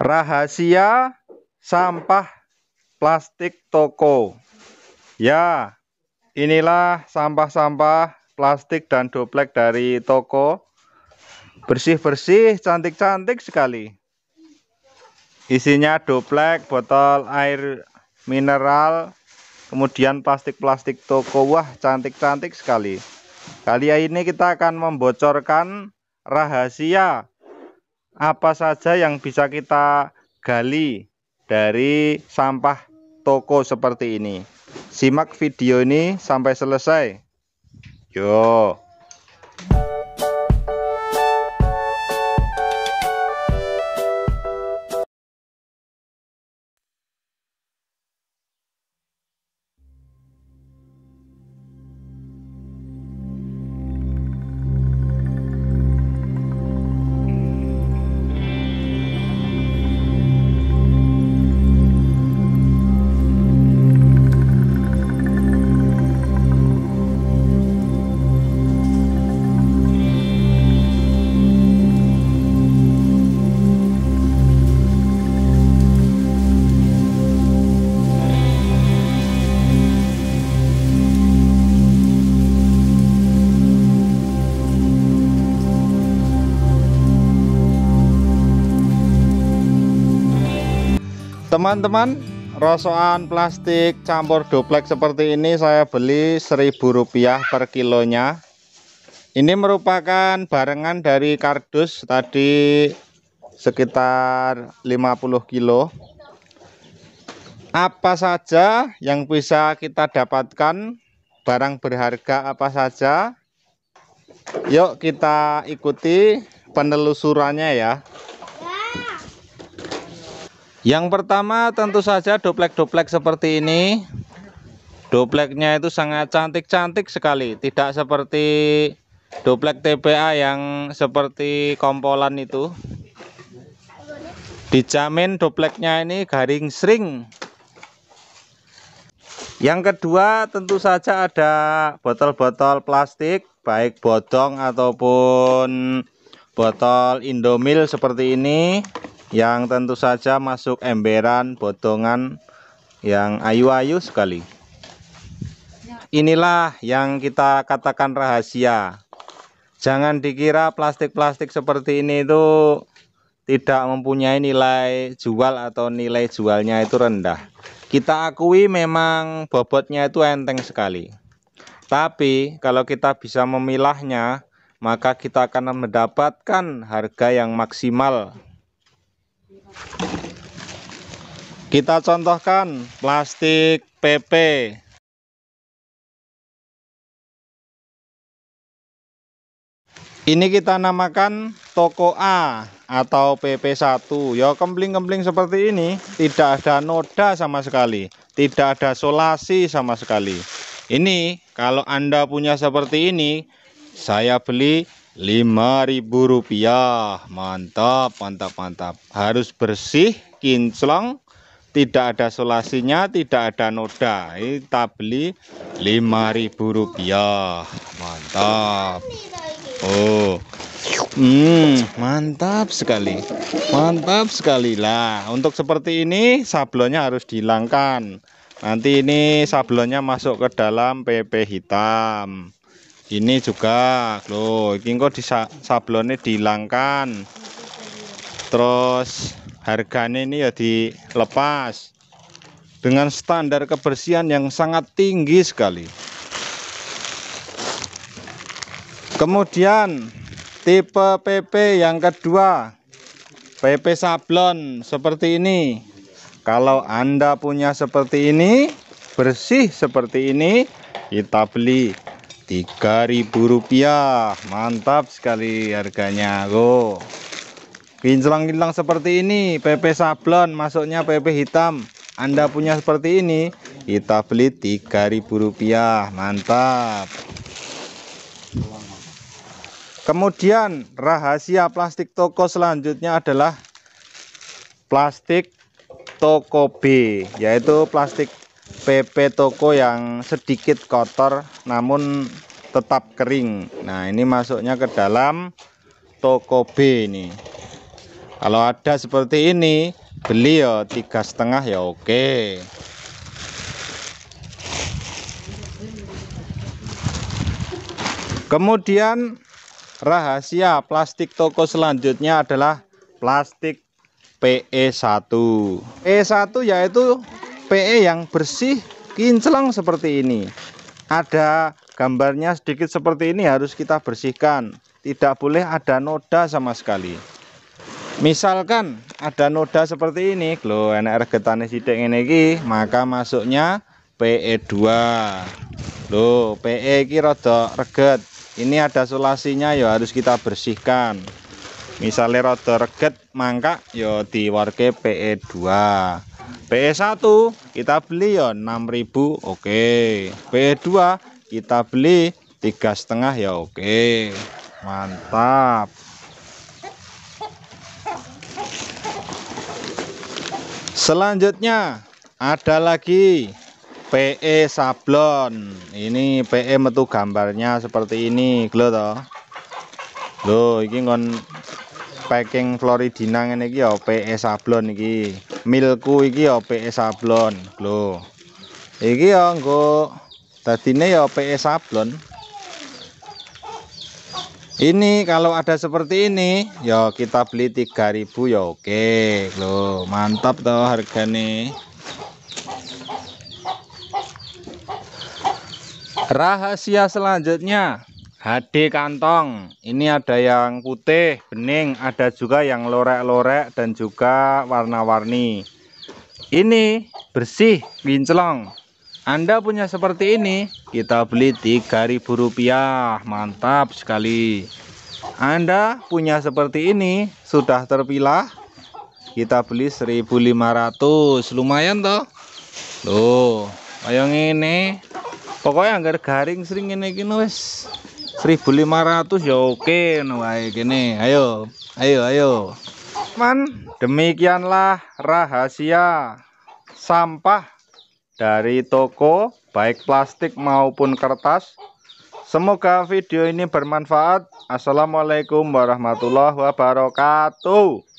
Rahasia sampah plastik toko. Ya, inilah sampah-sampah plastik dan doplek dari toko. Bersih-bersih, cantik-cantik sekali. Isinya doplek, botol air mineral, kemudian plastik-plastik toko. Wah, cantik-cantik sekali. Kali ini kita akan membocorkan rahasia apa saja yang bisa kita gali dari sampah toko seperti ini. Simak video ini sampai selesai. Yo. teman-teman rosokan plastik campur duplex seperti ini saya beli Rp1.000 per kilonya ini merupakan barengan dari kardus tadi sekitar 50 kilo apa saja yang bisa kita dapatkan barang berharga apa saja yuk kita ikuti penelusurannya ya yang pertama tentu saja doplek-doplek seperti ini. Dopleknya itu sangat cantik-cantik sekali, tidak seperti doplek TPA yang seperti kompolan itu. Dijamin dopleknya ini garing sering. Yang kedua tentu saja ada botol-botol plastik baik bodong ataupun botol Indomil seperti ini yang tentu saja masuk emberan potongan yang ayu-ayu sekali inilah yang kita katakan rahasia jangan dikira plastik-plastik seperti ini itu tidak mempunyai nilai jual atau nilai jualnya itu rendah kita akui memang bobotnya itu enteng sekali tapi kalau kita bisa memilahnya maka kita akan mendapatkan harga yang maksimal kita contohkan plastik PP. Ini kita namakan toko A atau PP1. Ya kempling-kempling seperti ini tidak ada noda sama sekali, tidak ada solasi sama sekali. Ini kalau Anda punya seperti ini, saya beli lima ribu rupiah mantap mantap mantap harus bersih kinclong tidak ada solasinya tidak ada noda beli lima ribu rupiah mantap Oh hmm, mantap sekali mantap sekali lah untuk seperti ini sablonnya harus dihilangkan nanti ini sablonnya masuk ke dalam PP hitam ini juga loh ini kok di sablonnya dihilangkan terus harganya ini ya dilepas dengan standar kebersihan yang sangat tinggi sekali kemudian tipe PP yang kedua PP sablon seperti ini kalau anda punya seperti ini bersih seperti ini kita beli 3000 rupiah mantap sekali harganya go pincelang hilang seperti ini PP sablon masuknya PP hitam Anda punya seperti ini kita beli 3000 rupiah mantap kemudian rahasia plastik toko selanjutnya adalah plastik toko B yaitu plastik PP toko yang sedikit kotor namun tetap kering nah ini masuknya ke dalam toko B ini kalau ada seperti ini beli ya tiga setengah ya oke kemudian rahasia plastik toko selanjutnya adalah plastik PE1 PE1 yaitu PE yang bersih kinclong seperti ini ada gambarnya sedikit seperti ini harus kita bersihkan tidak boleh ada noda sama sekali misalkan ada noda seperti ini lo NR getane sidik ini maka masuknya PE2 lo PE ini rada reget ini ada solasinya ya harus kita bersihkan misalnya rada reget mangkak ya diwarke PE2 P1 kita beli ya 6000 oke P2 kita beli tiga setengah ya oke mantap selanjutnya ada lagi PE sablon ini PE metu gambarnya seperti ini gelo to loh ini ngon packing Floridina ini ya PE sablon ini milku iki ya PE sablon lho iki ya nggo dadine ya PE sablon ini kalau ada seperti ini ya kita beli 3000 ya oke lho mantap toh nih rahasia selanjutnya HD kantong ini ada yang putih bening ada juga yang lorek-lorek dan juga warna-warni ini bersih kinclong Anda punya seperti ini kita beli rp rupiah, mantap sekali Anda punya seperti ini sudah terpilah kita beli 1.500 lumayan toh loh ayo ini pokoknya agar garing sering ini gini wes 1500 ya oke baik gini ayo ayo ayo man demikianlah rahasia sampah dari toko baik plastik maupun kertas semoga video ini bermanfaat assalamualaikum warahmatullahi wabarakatuh